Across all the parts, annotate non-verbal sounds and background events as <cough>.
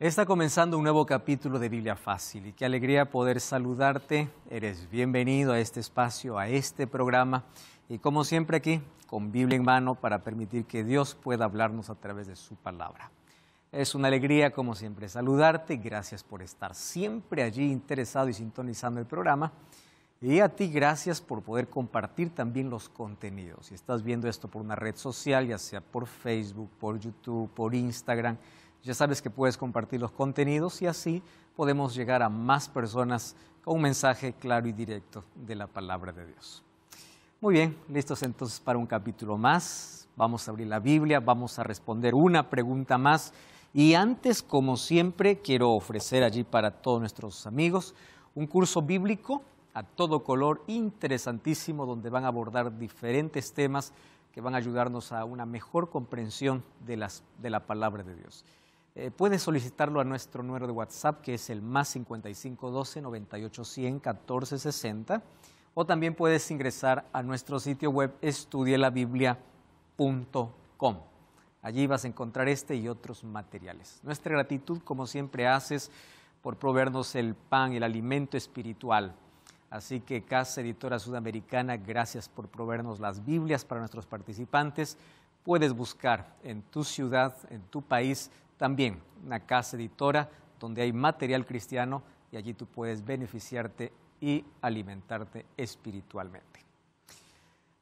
Está comenzando un nuevo capítulo de Biblia Fácil y qué alegría poder saludarte. Eres bienvenido a este espacio, a este programa y como siempre aquí, con Biblia en mano para permitir que Dios pueda hablarnos a través de su palabra. Es una alegría como siempre saludarte, gracias por estar siempre allí interesado y sintonizando el programa. Y a ti gracias por poder compartir también los contenidos. Si estás viendo esto por una red social, ya sea por Facebook, por YouTube, por Instagram, ya sabes que puedes compartir los contenidos y así podemos llegar a más personas con un mensaje claro y directo de la palabra de Dios. Muy bien, listos entonces para un capítulo más. Vamos a abrir la Biblia, vamos a responder una pregunta más. Y antes, como siempre, quiero ofrecer allí para todos nuestros amigos un curso bíblico a todo color, interesantísimo, donde van a abordar diferentes temas que van a ayudarnos a una mejor comprensión de, la palabra de Dios. Eh, puedes solicitarlo a nuestro número de WhatsApp, que es el más 55 12 1460 O también puedes ingresar a nuestro sitio web estudielabiblia.com. Allí vas a encontrar este y otros materiales. Nuestra gratitud, como siempre haces, por proveernos el pan, el alimento espiritual. Así que Casa Editora Sudamericana, gracias por proveernos las Biblias para nuestros participantes. Puedes buscar en tu ciudad, en tu país, también una casa editora donde hay material cristiano y allí tú puedes beneficiarte y alimentarte espiritualmente.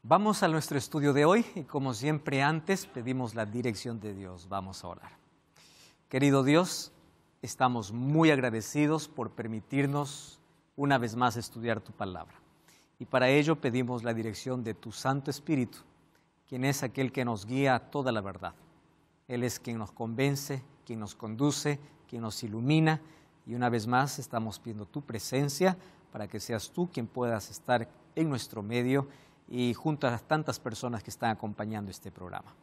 Vamos a nuestro estudio de hoy y como siempre antes pedimos la dirección de Dios. Vamos a orar. Querido Dios, estamos muy agradecidos por permitirnos una vez más estudiar tu palabra. Y para ello pedimos la dirección de tu Santo Espíritu, quien es aquel que nos guía a toda la verdad. Él es quien nos convence quien nos conduce, quien nos ilumina. Y una vez más estamos pidiendo tu presencia para que seas tú quien puedas estar en nuestro medio y junto a las tantas personas que están acompañando este programa.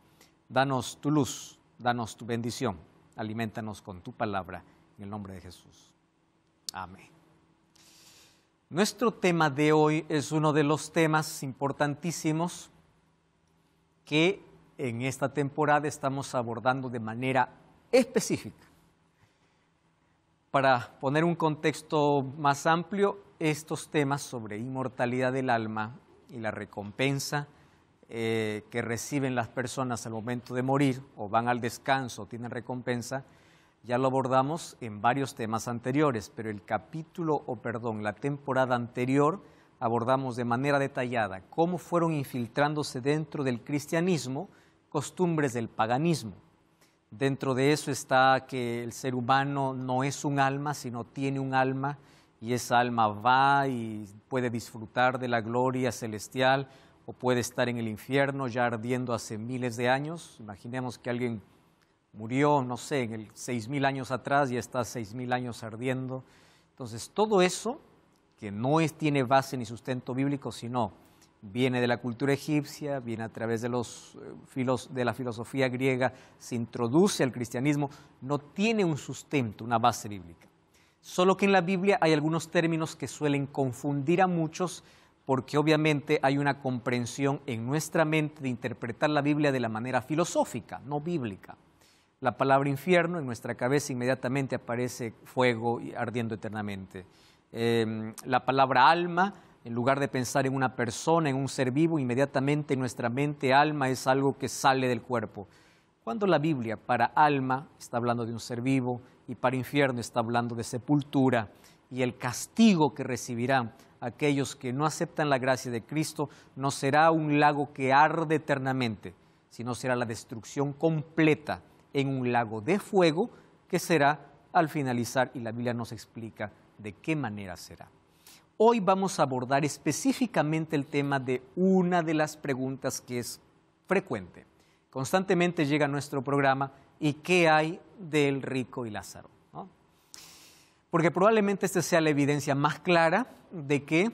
Danos tu luz, danos tu bendición, alimentanos con tu palabra, en el nombre de Jesús. Amén. Nuestro tema de hoy es uno de los temas importantísimos que en esta temporada estamos abordando de manera específica. Para poner un contexto más amplio, estos temas sobre inmortalidad del alma y la recompensa eh, que reciben las personas al momento de morir o van al descanso o tienen recompensa, ya lo abordamos en varios temas anteriores, pero el capítulo, o perdón, la temporada anterior abordamos de manera detallada cómo fueron infiltrándose dentro del cristianismo costumbres del paganismo Dentro de eso está que el ser humano no es un alma, sino tiene un alma y esa alma va y puede disfrutar de la gloria celestial o puede estar en el infierno ya ardiendo hace miles de años. Imaginemos que alguien murió, no sé, en el 6.000 años atrás y está 6.000 años ardiendo. Entonces, todo eso que no es, tiene base ni sustento bíblico, sino viene de la cultura egipcia, viene a través de, los, eh, de la filosofía griega, se introduce al cristianismo, no tiene un sustento, una base bíblica. Solo que en la Biblia hay algunos términos que suelen confundir a muchos porque obviamente hay una comprensión en nuestra mente de interpretar la Biblia de la manera filosófica, no bíblica. La palabra infierno en nuestra cabeza inmediatamente aparece fuego ardiendo eternamente. Em, la palabra alma en lugar de pensar en una persona, en un ser vivo, inmediatamente nuestra mente, alma, es algo que sale del cuerpo. Cuando la Biblia para alma está hablando de un ser vivo y para infierno está hablando de sepultura y el castigo que recibirán aquellos que no aceptan la gracia de Cristo no será un lago que arde eternamente, sino será la destrucción completa en un lago de fuego que será al finalizar y la Biblia nos explica de qué manera será. Hoy vamos a abordar específicamente el tema de una de las preguntas que es frecuente. Constantemente llega a nuestro programa y qué hay del rico y Lázaro. Porque probablemente esta sea la evidencia más clara de que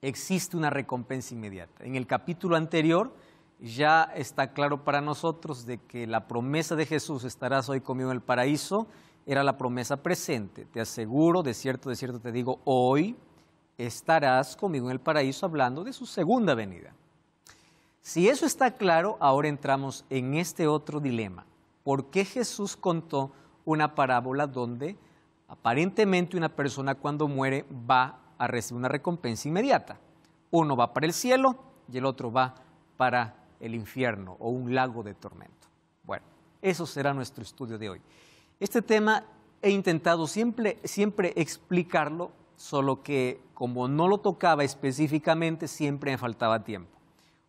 existe una recompensa inmediata. En el capítulo anterior ya está claro para nosotros de que la promesa de Jesús, estarás hoy conmigo en el paraíso, era la promesa presente. Te aseguro, de cierto, de cierto te digo, hoy estarás conmigo en el paraíso hablando de su segunda venida. Si eso está claro, ahora entramos en este otro dilema. ¿Por qué Jesús contó una parábola donde aparentemente una persona cuando muere va a recibir una recompensa inmediata? Uno va para el cielo y el otro va para el infierno o un lago de tormento. Bueno, eso será nuestro estudio de hoy. Este tema he intentado siempre, siempre explicarlo solo que como no lo tocaba específicamente, siempre me faltaba tiempo.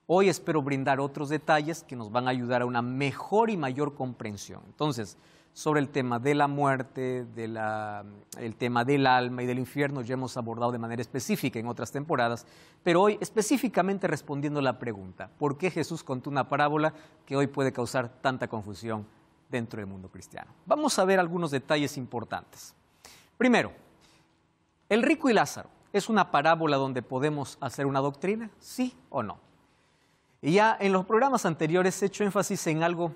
Hoy espero brindar otros detalles que nos van a ayudar a una mejor y mayor comprensión. Entonces, sobre el tema de la muerte, el tema del alma y del infierno, ya hemos abordado de manera específica en otras temporadas, pero hoy específicamente respondiendo la pregunta, ¿por qué Jesús contó una parábola que hoy puede causar tanta confusión dentro del mundo cristiano? Vamos a ver algunos detalles importantes. Primero, el rico y Lázaro, ¿es una parábola donde podemos hacer una doctrina? ¿Sí o no? Y ya en los programas anteriores he hecho énfasis en algo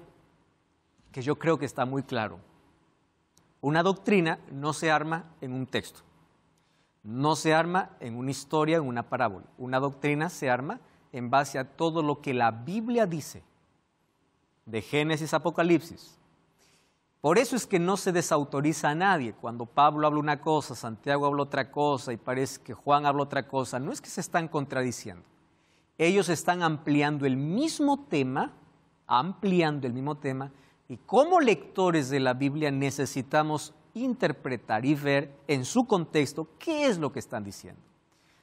que yo creo que está muy claro. Una doctrina no se arma en un texto, no se arma en una historia, en una parábola. Una doctrina se arma en base a todo lo que la Biblia dice, de Génesis Apocalipsis, por eso es que no se desautoriza a nadie. Cuando Pablo habla una cosa, Santiago habla otra cosa y parece que Juan habla otra cosa, no es que se están contradiciendo. Ellos están ampliando el mismo tema, ampliando el mismo tema, y como lectores de la Biblia necesitamos interpretar y ver en su contexto qué es lo que están diciendo.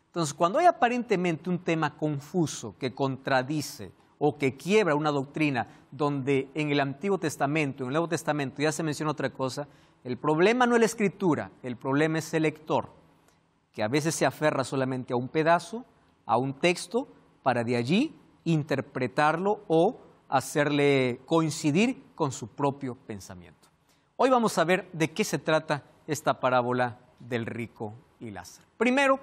Entonces, cuando hay aparentemente un tema confuso que contradice o que quiebra una doctrina donde en el Antiguo Testamento, en el Nuevo Testamento ya se menciona otra cosa, el problema no es la escritura, el problema es el lector, que a veces se aferra solamente a un pedazo, a un texto, para de allí interpretarlo o hacerle coincidir con su propio pensamiento. Hoy vamos a ver de qué se trata esta parábola del rico y Lázaro. Primero,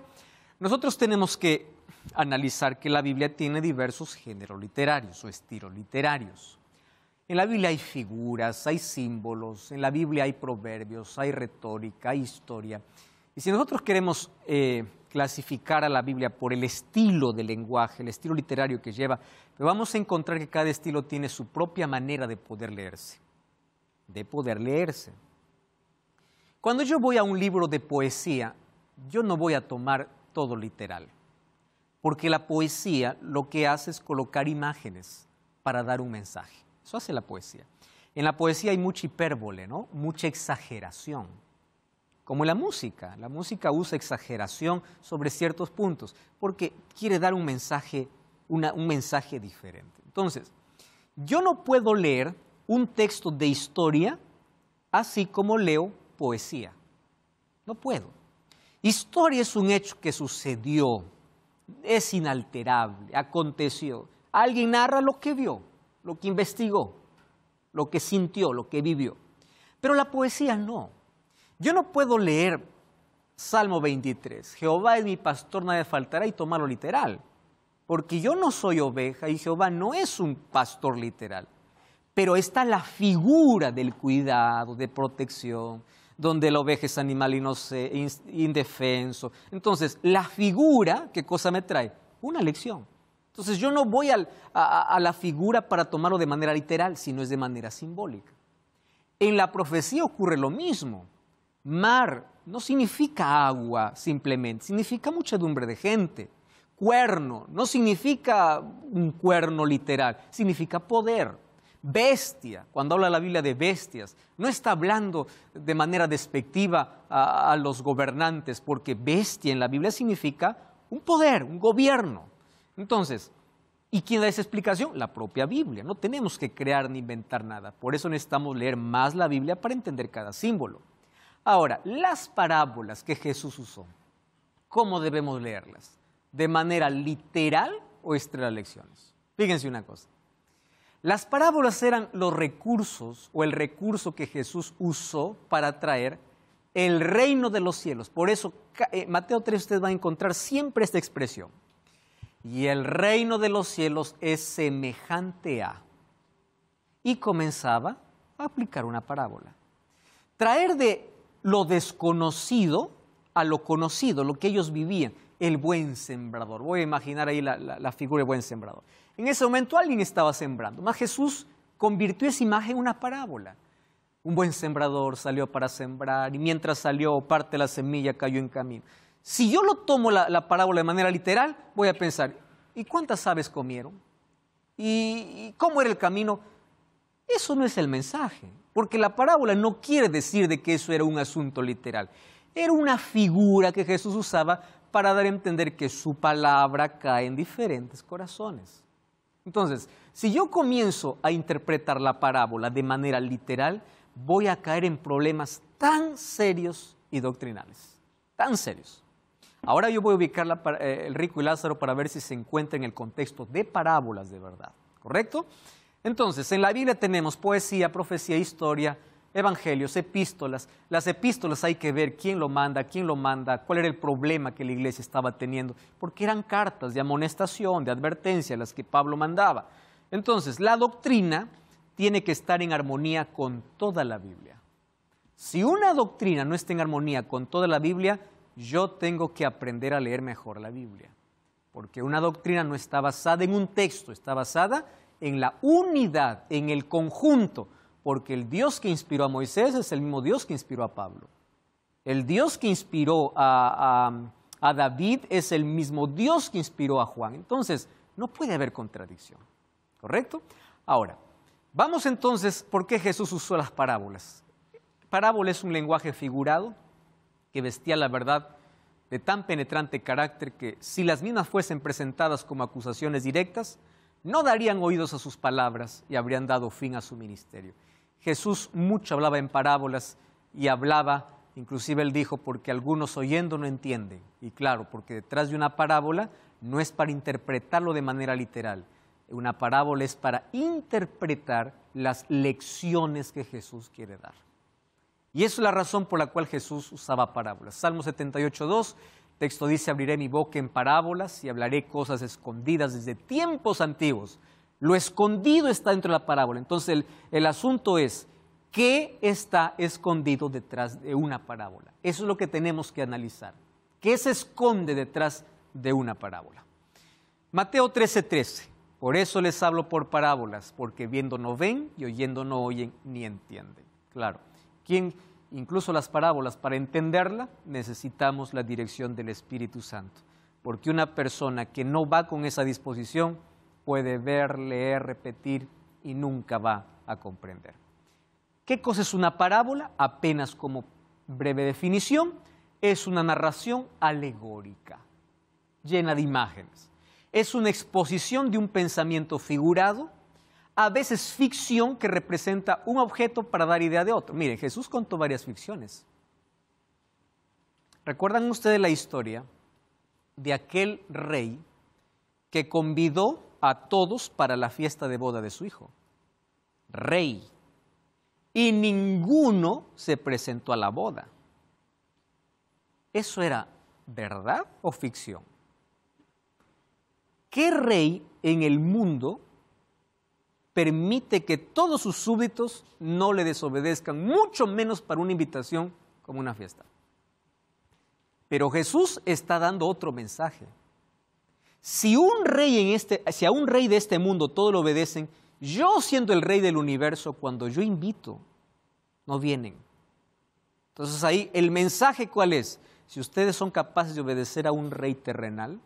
nosotros tenemos que analizar que la Biblia tiene diversos géneros literarios o estilos literarios. En la Biblia hay figuras, hay símbolos, en la Biblia hay proverbios, hay retórica, hay historia. Y si nosotros queremos eh, clasificar a la Biblia por el estilo de lenguaje, el estilo literario que lleva, vamos a encontrar que cada estilo tiene su propia manera de poder leerse, de poder leerse. Cuando yo voy a un libro de poesía, yo no voy a tomar todo literal porque la poesía lo que hace es colocar imágenes para dar un mensaje. Eso hace la poesía. En la poesía hay mucha hipérbole, ¿no? Mucha exageración. Como la música, la música usa exageración sobre ciertos puntos porque quiere dar un mensaje, un mensaje diferente. Entonces, yo no puedo leer un texto de historia así como leo poesía. No puedo. Historia es un hecho que sucedió, es inalterable, aconteció. Alguien narra lo que vio, lo que investigó, lo que sintió, lo que vivió. Pero la poesía no. Yo no puedo leer Salmo 23, Jehová es mi pastor, nada faltará, y tomarlo literal. Porque yo no soy oveja y Jehová no es un pastor literal. Pero está la figura del cuidado, de protección, donde la oveja es animal indefenso. Entonces, la figura, ¿qué cosa me trae? Una lección. Entonces, yo no voy a, a la figura para tomarlo de manera literal, sino es de manera simbólica. En la profecía ocurre lo mismo. Mar no significa agua simplemente, significa muchedumbre de gente. Cuerno no significa un cuerno literal, significa poder bestia, cuando habla la Biblia de bestias, no está hablando de manera despectiva a, los gobernantes, porque bestia en la Biblia significa un poder, un gobierno. Entonces, ¿y quién da esa explicación? La propia Biblia. No tenemos que crear ni inventar nada. Por eso necesitamos leer más la Biblia para entender cada símbolo. Ahora, las parábolas que Jesús usó, ¿cómo debemos leerlas? ¿De manera literal o extra lecciones? Fíjense una cosa. Las parábolas eran los recursos o el recurso que Jesús usó para traer el reino de los cielos. Por eso eh, Mateo 3 usted va a encontrar siempre esta expresión. Y el reino de los cielos es semejante a. Y comenzaba a aplicar una parábola. Traer de lo desconocido a lo conocido, lo que ellos vivían, el buen sembrador. Voy a imaginar ahí la, la figura del buen sembrador. En ese momento alguien estaba sembrando, más Jesús convirtió esa imagen en una parábola. Un buen sembrador salió para sembrar y mientras salió parte de la semilla cayó en camino. Si yo lo tomo la, parábola de manera literal, voy a pensar, ¿y cuántas aves comieron? ¿Y, ¿Y cómo era el camino? Eso no es el mensaje, porque la parábola no quiere decir de que eso era un asunto literal. Era una figura que Jesús usaba para dar a entender que su palabra cae en diferentes corazones. Entonces, si yo comienzo a interpretar la parábola de manera literal, voy a caer en problemas tan serios y doctrinales, tan serios. Ahora yo voy a ubicar eh, el rico y Lázaro para ver si se encuentra en el contexto de parábolas de verdad, ¿correcto? Entonces, en la Biblia tenemos poesía, profecía, historia, evangelios, epístolas. Las epístolas hay que ver quién lo manda, quién lo manda, cuál era el problema que la iglesia estaba teniendo, porque eran cartas de amonestación, de advertencia las que Pablo mandaba. Entonces, la doctrina tiene que estar en armonía con toda la Biblia. Si una doctrina no está en armonía con toda la Biblia, yo tengo que aprender a leer mejor la Biblia, porque una doctrina no está basada en un texto, está basada en la unidad, en el conjunto porque el Dios que inspiró a Moisés es el mismo Dios que inspiró a Pablo. El Dios que inspiró a, David es el mismo Dios que inspiró a Juan. Entonces, no puede haber contradicción. ¿Correcto? Ahora, vamos entonces, ¿por qué Jesús usó las parábolas? Parábola es un lenguaje figurado que vestía la verdad de tan penetrante carácter que si las mismas fuesen presentadas como acusaciones directas, no darían oídos a sus palabras y habrían dado fin a su ministerio. Jesús mucho hablaba en parábolas y hablaba, inclusive él dijo, porque algunos oyendo no entienden. Y claro, porque detrás de una parábola no es para interpretarlo de manera literal. Una parábola es para interpretar las lecciones que Jesús quiere dar. Y eso es la razón por la cual Jesús usaba parábolas. Salmo 78, 2, texto dice, abriré mi boca en parábolas y hablaré cosas escondidas desde tiempos antiguos lo escondido está dentro de la parábola. Entonces el, asunto es, ¿qué está escondido detrás de una parábola? Eso es lo que tenemos que analizar. ¿Qué se esconde detrás de una parábola? Mateo 13:13. 13. Por eso les hablo por parábolas, porque viendo no ven y oyendo no oyen ni entienden. Claro, incluso las parábolas para entenderla necesitamos la dirección del Espíritu Santo, porque una persona que no va con esa disposición puede ver, leer, repetir y nunca va a comprender. ¿Qué cosa es una parábola? Apenas como breve definición, es una narración alegórica, llena de imágenes. Es una exposición de un pensamiento figurado, a veces ficción que representa un objeto para dar idea de otro. Miren, Jesús contó varias ficciones. ¿Recuerdan ustedes la historia de aquel rey que convidó a todos para la fiesta de boda de su hijo, rey. Y ninguno se presentó a la boda. ¿Eso era verdad o ficción? ¿Qué rey en el mundo permite que todos sus súbditos no le desobedezcan, mucho menos para una invitación como una fiesta? Pero Jesús está dando otro mensaje si, un rey este, a un rey de este mundo todo lo obedecen, yo siendo el rey del universo, cuando yo invito, no vienen. Entonces ahí el mensaje cuál es? Si ustedes son capaces de obedecer a un rey terrenal,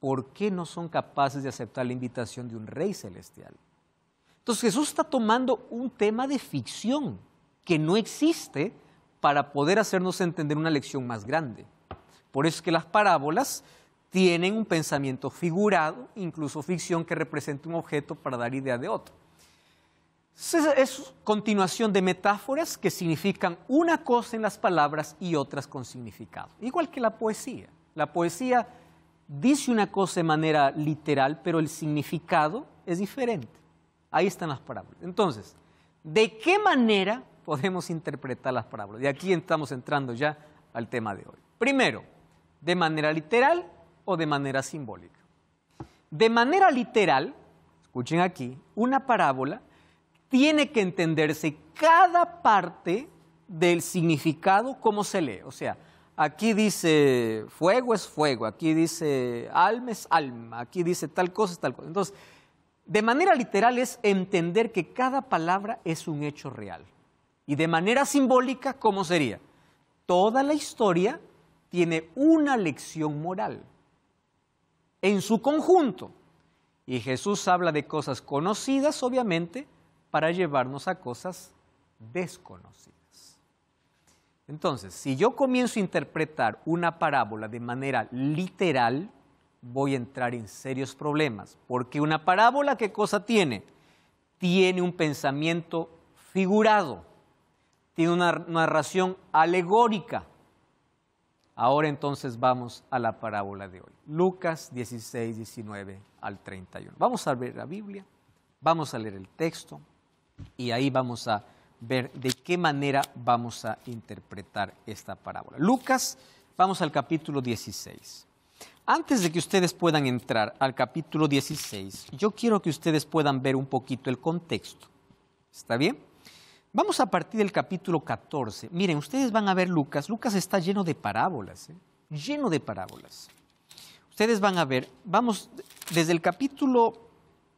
¿por qué no son capaces de aceptar la invitación de un rey celestial? Entonces Jesús está tomando un tema de ficción que no existe para poder hacernos entender una lección más grande. Por eso es que las parábolas tienen un pensamiento figurado, incluso ficción que representa un objeto para dar idea de otro. Es continuación de metáforas que significan una cosa en las palabras y otras con significado. Igual que la poesía. La poesía dice una cosa de manera literal, pero el significado es diferente. Ahí están las parábolas. Entonces, ¿de qué manera podemos interpretar las parábolas? Y aquí estamos entrando ya al tema de hoy. Primero, de manera literal o de manera simbólica. De manera literal, escuchen aquí, una parábola tiene que entenderse cada parte del significado como se lee. O sea, aquí dice fuego es fuego, aquí dice alma es alma, aquí dice tal cosa es tal cosa. Entonces, de manera literal es entender que cada palabra es un hecho real. Y de manera simbólica, ¿cómo sería? Toda la historia tiene una lección moral en su conjunto. Y Jesús habla de cosas conocidas, obviamente, para llevarnos a cosas desconocidas. Entonces, si yo comienzo a interpretar una parábola de manera literal, voy a entrar en serios problemas, porque una parábola, ¿qué cosa tiene? Tiene un pensamiento figurado, tiene una narración alegórica, Ahora entonces vamos a la parábola de hoy. Lucas 16, 19 al 31. Vamos a ver la Biblia, vamos a leer el texto y ahí vamos a ver de qué manera vamos a interpretar esta parábola. Lucas, vamos al capítulo 16. Antes de que ustedes puedan entrar al capítulo 16, yo quiero que ustedes puedan ver un poquito el contexto. ¿Está bien? Vamos a partir del capítulo 14. Miren, ustedes van a ver Lucas. Lucas está lleno de parábolas, ¿eh? lleno de parábolas. Ustedes van a ver, vamos desde el capítulo,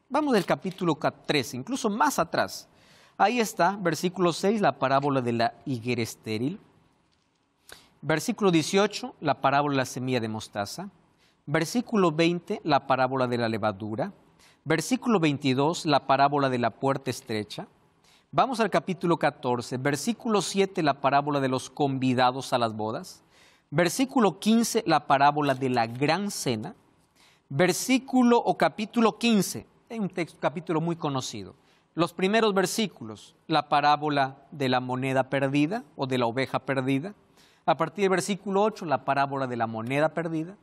vamos del capítulo 13, incluso más atrás. Ahí está, versículo 6, la parábola de la higuera estéril. Versículo 18, la parábola de la semilla de mostaza. Versículo 20, la parábola de la levadura. Versículo 22, la parábola de la puerta estrecha. Vamos al capítulo 14, versículo 7, la parábola de los convidados a las bodas. Versículo 15, la parábola de la gran cena. Versículo o capítulo 15, es un texto, capítulo muy conocido. Los primeros versículos, la parábola de la moneda perdida o de la oveja perdida. A partir del versículo 8, la parábola de la moneda perdida.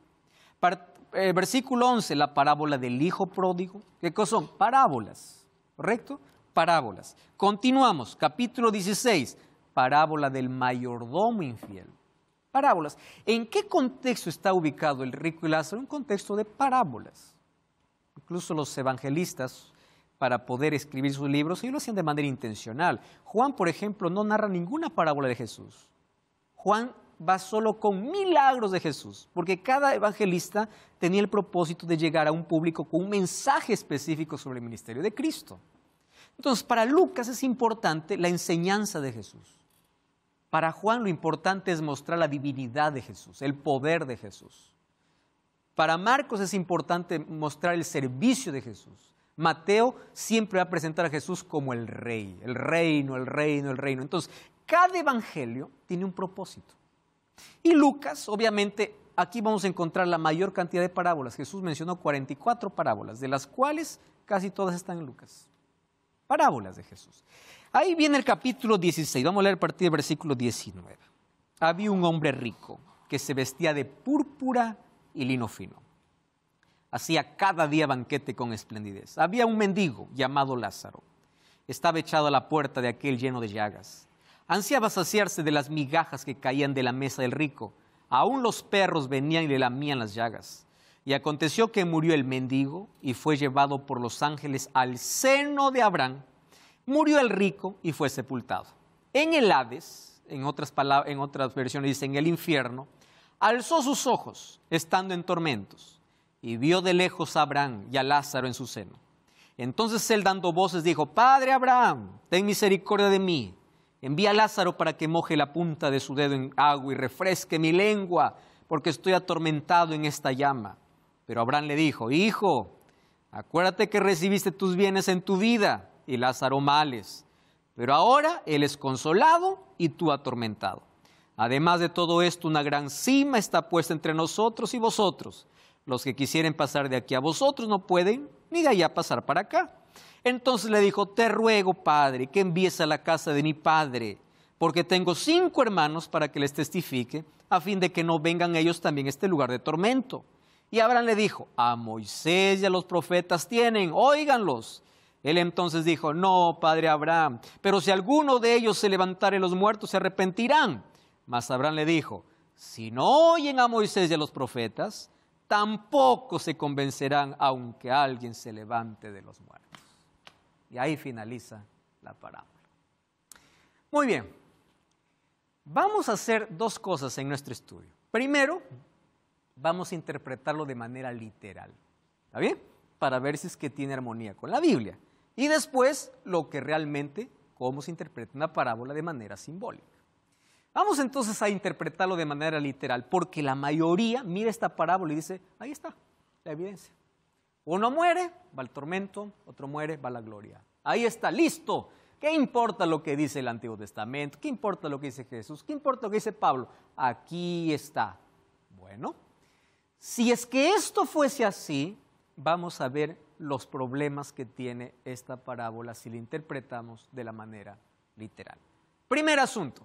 Eh, versículo 11, la parábola del hijo pródigo. ¿Qué son? Parábolas, ¿correcto? parábolas. Continuamos, capítulo 16, parábola del mayordomo infiel. Parábolas. ¿En qué contexto está ubicado el rico y Lázaro? En un contexto de parábolas. Incluso los evangelistas, para poder escribir sus libros, ellos lo hacían de manera intencional. Juan, por ejemplo, no narra ninguna parábola de Jesús. Juan va solo con milagros de Jesús, porque cada evangelista tenía el propósito de llegar a un público con un mensaje específico sobre el ministerio de Cristo. Entonces, para Lucas es importante la enseñanza de Jesús. Para Juan lo importante es mostrar la divinidad de Jesús, el poder de Jesús. Para Marcos es importante mostrar el servicio de Jesús. Mateo siempre va a presentar a Jesús como el rey, el reino, el reino, el reino. Entonces, cada evangelio tiene un propósito. Y Lucas, obviamente, aquí vamos a encontrar la mayor cantidad de parábolas. Jesús mencionó 44 parábolas, de las cuales casi todas están en Lucas parábolas de Jesús. Ahí viene el capítulo 16, vamos a leer a partir del versículo 19. Había un hombre rico que se vestía de púrpura y lino fino. Hacía cada día banquete con esplendidez. Había un mendigo llamado Lázaro. Estaba echado a la puerta de aquel lleno de llagas. Ansiaba saciarse de las migajas que caían de la mesa del rico. Aún los perros venían y le lamían las llagas. Y aconteció que murió el mendigo y fue llevado por los ángeles al seno de Abraham. Murió el rico y fue sepultado. En el Hades, en otras, palabras, en otras versiones dice en el infierno, alzó sus ojos estando en tormentos y vio de lejos a Abraham y a Lázaro en su seno. Entonces él dando voces dijo, Padre Abraham, ten misericordia de mí, envía a Lázaro para que moje la punta de su dedo en agua y refresque mi lengua, porque estoy atormentado en esta llama. Pero Abraham le dijo, hijo, acuérdate que recibiste tus bienes en tu vida y Lázaro males, pero ahora él es consolado y tú atormentado. Además de todo esto, una gran cima está puesta entre nosotros y vosotros. Los que quisieren pasar de aquí a vosotros no pueden ni de allá pasar para acá. Entonces le dijo, te ruego, padre, que envíes a la casa de mi padre, porque tengo cinco hermanos para que les testifique, a fin de que no vengan ellos también a este lugar de tormento. Y Abraham le dijo, a Moisés y a los profetas tienen, óiganlos. Él entonces dijo, no, padre Abraham, pero si alguno de ellos se levantare los muertos, se arrepentirán. Mas Abraham le dijo, si no oyen a Moisés y a los profetas, tampoco se convencerán aunque alguien se levante de los muertos. Y ahí finaliza la parábola. Muy bien, vamos a hacer dos cosas en nuestro estudio. Primero, vamos a interpretarlo de manera literal. ¿Está bien? Para ver si es que tiene armonía con la Biblia. Y después, lo que realmente, cómo se interpreta una parábola de manera simbólica. Vamos entonces a interpretarlo de manera literal, porque la mayoría mira esta parábola y dice, ahí está, la evidencia. Uno muere, va el tormento, otro muere, va la gloria. Ahí está, listo. ¿Qué importa lo que dice el Antiguo Testamento? ¿Qué importa lo que dice Jesús? ¿Qué importa lo que dice Pablo? Aquí está. Bueno, si es que esto fuese así, vamos a ver los problemas que tiene esta parábola si la interpretamos de la manera literal. Primer asunto,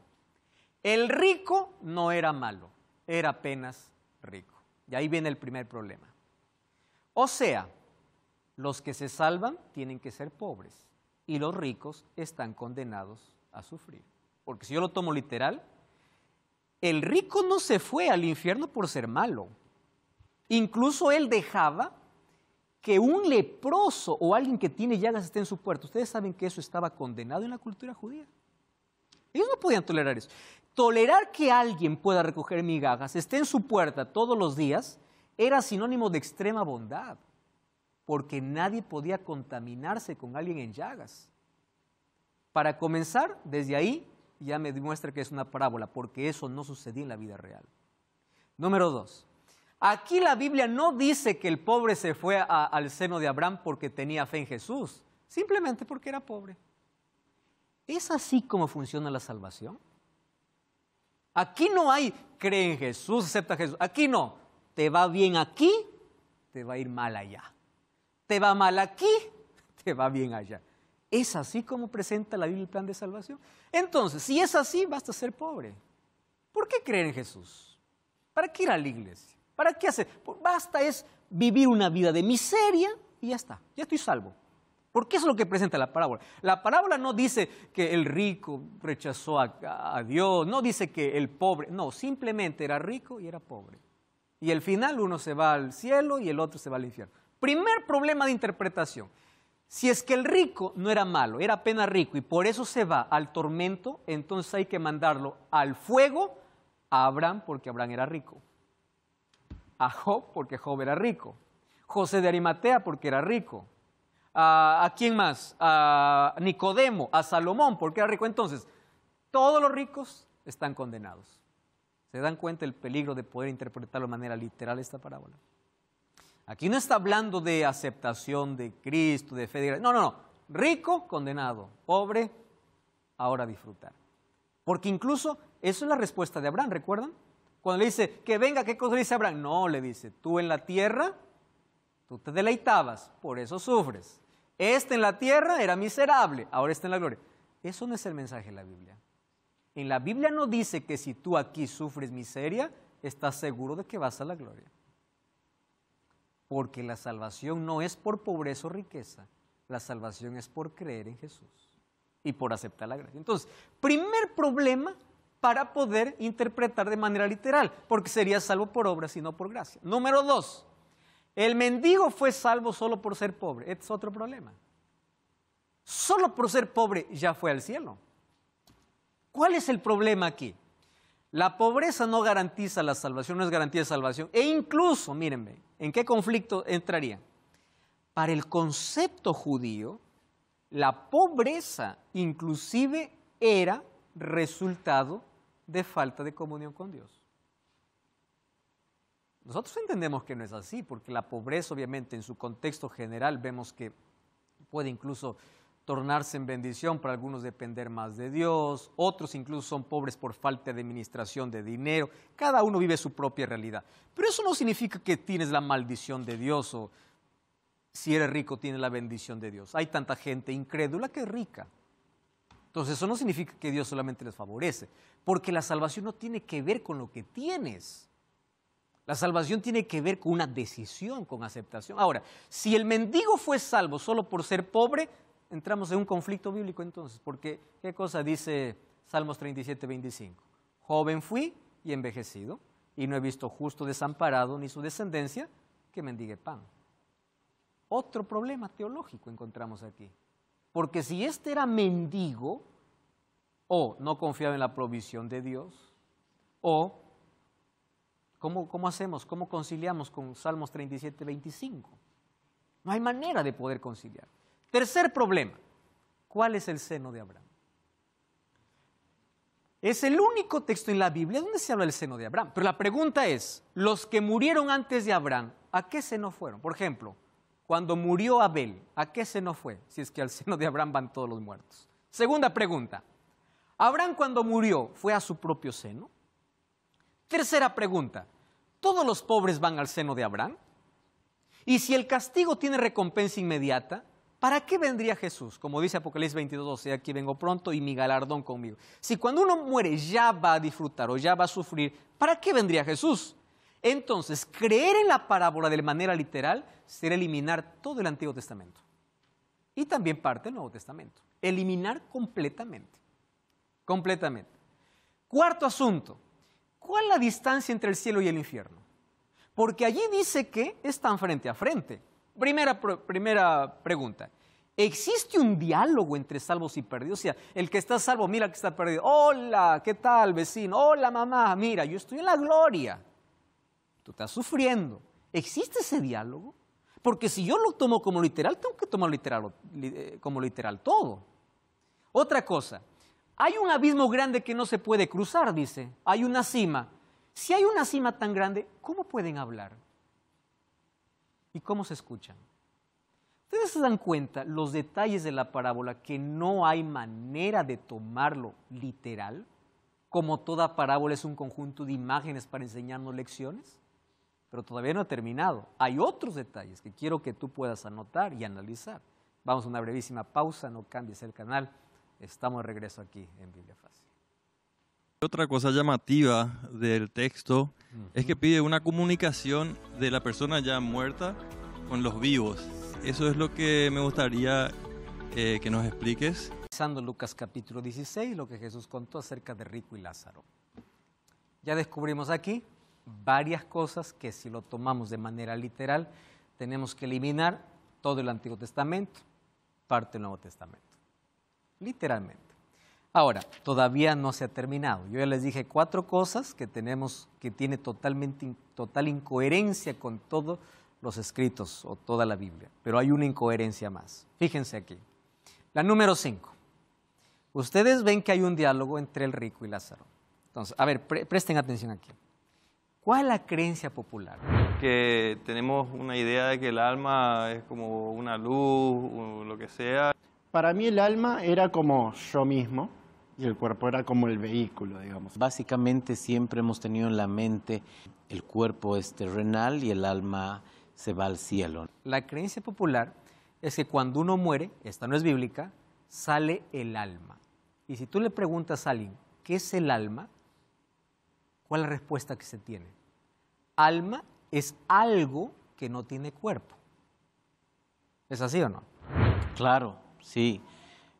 el rico no era malo, era apenas rico. Y ahí viene el primer problema. O sea, los que se salvan tienen que ser pobres y los ricos están condenados a sufrir. Porque si yo lo tomo literal, el rico no se fue al infierno por ser malo, Incluso él dejaba que un leproso o alguien que tiene llagas esté en su puerta. Ustedes saben que eso estaba condenado en la cultura judía. Ellos no podían tolerar eso. Tolerar que alguien pueda recoger migajas, esté en su puerta todos los días, era sinónimo de extrema bondad, porque nadie podía contaminarse con alguien en llagas. Para comenzar, desde ahí ya me demuestra que es una parábola, porque eso no sucedía en la vida real. Número dos, Aquí la Biblia no dice que el pobre se fue al seno de Abraham porque tenía fe en Jesús, simplemente porque era pobre. ¿Es así como funciona la salvación? Aquí no hay cree en Jesús, acepta a Jesús. Aquí no. Te va bien aquí, te va a ir mal allá. Te va mal aquí, <laughs> te va bien allá. ¿Es así como presenta la Biblia el plan de salvación? Entonces, si es así, basta ser pobre. ¿Por qué creer en Jesús? ¿Para qué ir a la iglesia? ¿Para qué hace? Pues basta es vivir una vida de miseria y ya está, ya estoy salvo. Porque qué es lo que presenta la parábola. La parábola no dice que el rico rechazó a, a, Dios, no dice que el pobre, no, simplemente era rico y era pobre. Y al final uno se va al cielo y el otro se va al infierno. Primer problema de interpretación. Si es que el rico no era malo, era apenas rico y por eso se va al tormento, entonces hay que mandarlo al fuego a Abraham porque Abraham era rico a Job porque Job era rico, José de Arimatea porque era rico, a, quién más, a Nicodemo, a Salomón porque era rico. Entonces, todos los ricos están condenados. ¿Se dan cuenta el peligro de poder interpretar de manera literal esta parábola? Aquí no está hablando de aceptación de Cristo, de fe de... No, no, no. Rico, condenado. Pobre, ahora disfrutar. Porque incluso eso es la respuesta de Abraham, ¿recuerdan? Cuando le dice, que venga, ¿qué cosa le dice Abraham? No, le dice, tú en la tierra, tú te deleitabas, por eso sufres. Este en la tierra era miserable, ahora está en la gloria. Eso no es el mensaje de la Biblia. En la Biblia no dice que si tú aquí sufres miseria, estás seguro de que vas a la gloria. Porque la salvación no es por pobreza o riqueza, la salvación es por creer en Jesús y por aceptar la gracia. Entonces, primer problema para poder interpretar de manera literal, porque sería salvo por obra, sino por gracia. Número dos, el mendigo fue salvo solo por ser pobre. Este es otro problema. Solo por ser pobre ya fue al cielo. ¿Cuál es el problema aquí? La pobreza no garantiza la salvación, no es garantía de salvación. E incluso, mírenme, ¿en qué conflicto entraría? Para el concepto judío, la pobreza inclusive era resultado de falta de comunión con Dios. Nosotros entendemos que no es así, porque la pobreza obviamente en su contexto general vemos que puede incluso tornarse en bendición, para algunos depender más de Dios, otros incluso son pobres por falta de administración de dinero, cada uno vive su propia realidad. Pero eso no significa que tienes la maldición de Dios o si eres rico tienes la bendición de Dios. Hay tanta gente incrédula que es rica. Entonces, eso no significa que Dios solamente les favorece, porque la salvación no tiene que ver con lo que tienes. La salvación tiene que ver con una decisión, con aceptación. Ahora, si el mendigo fue salvo solo por ser pobre, entramos en un conflicto bíblico entonces, porque ¿qué cosa dice Salmos 37, 25? Joven fui y envejecido, y no he visto justo desamparado ni su descendencia que mendigue pan. Otro problema teológico encontramos aquí. Porque si este era mendigo, o no confiaba en la provisión de Dios, o ¿cómo, cómo hacemos? ¿Cómo conciliamos con Salmos 37, 25? No hay manera de poder conciliar. Tercer problema, ¿cuál es el seno de Abraham? Es el único texto en la Biblia donde se habla del seno de Abraham. Pero la pregunta es, los que murieron antes de Abraham, ¿a qué seno fueron? Por ejemplo, cuando murió Abel, ¿a qué seno fue? Si es que al seno de Abraham van todos los muertos. Segunda pregunta. ¿Abraham cuando murió fue a su propio seno? Tercera pregunta. ¿Todos los pobres van al seno de Abraham? Y si el castigo tiene recompensa inmediata, ¿para qué vendría Jesús? Como dice Apocalipsis 22, he aquí vengo pronto y mi galardón conmigo. Si cuando uno muere ya va a disfrutar o ya va a sufrir, ¿para qué vendría Jesús? Entonces, creer en la parábola de manera literal será eliminar todo el Antiguo Testamento y también parte del Nuevo Testamento. Eliminar completamente. Completamente. Cuarto asunto. ¿Cuál es la distancia entre el cielo y el infierno? Porque allí dice que están frente a frente. Primera, primera pregunta. ¿Existe un diálogo entre salvos y perdidos? O sea, el que está salvo, mira que está perdido. Hola, ¿qué tal, vecino? Hola, mamá, mira, yo estoy en la gloria tú estás sufriendo. ¿Existe ese diálogo? Porque si yo lo tomo como literal, tengo que tomar literal, eh, como literal todo. Otra cosa, hay un abismo grande que no se puede cruzar, dice. Hay una cima. Si hay una cima tan grande, ¿cómo pueden hablar? ¿Y cómo se escuchan? Ustedes se dan cuenta los detalles de la parábola que no hay manera de tomarlo literal, como toda parábola es un conjunto de imágenes para enseñarnos lecciones pero todavía no ha terminado. Hay otros detalles que quiero que tú puedas anotar y analizar. Vamos a una brevísima pausa, no cambies el canal. Estamos de regreso aquí en Biblia Fácil. Otra cosa llamativa del texto es que pide una comunicación de la persona ya muerta con los vivos. Eso es lo que me gustaría eh, que nos expliques. Pensando Lucas capítulo 16, lo que Jesús contó acerca de Rico y Lázaro. Ya descubrimos aquí varias cosas que si lo tomamos de manera literal, tenemos que eliminar todo el Antiguo Testamento, parte del Nuevo Testamento. Literalmente. Ahora, todavía no se ha terminado. Yo ya les dije cuatro cosas que tenemos que tiene total incoherencia con todos los escritos o toda la Biblia, pero hay una incoherencia más. Fíjense aquí. La número cinco. Ustedes ven que hay un diálogo entre el rico y Lázaro. Entonces, a ver, presten atención aquí. ¿Cuál es la creencia popular? Que tenemos una idea de que el alma es como una luz, o lo que sea. Para mí el alma era como yo mismo y el cuerpo era como el vehículo, digamos. Básicamente siempre hemos tenido en la mente el cuerpo es terrenal y el alma se va al cielo. La creencia popular es que cuando uno muere, esta no es bíblica, sale el alma. Y si tú le preguntas a alguien, ¿qué es el alma? ¿Cuál es la respuesta que se tiene? alma es algo que no tiene cuerpo. ¿Es así o no? Claro, sí.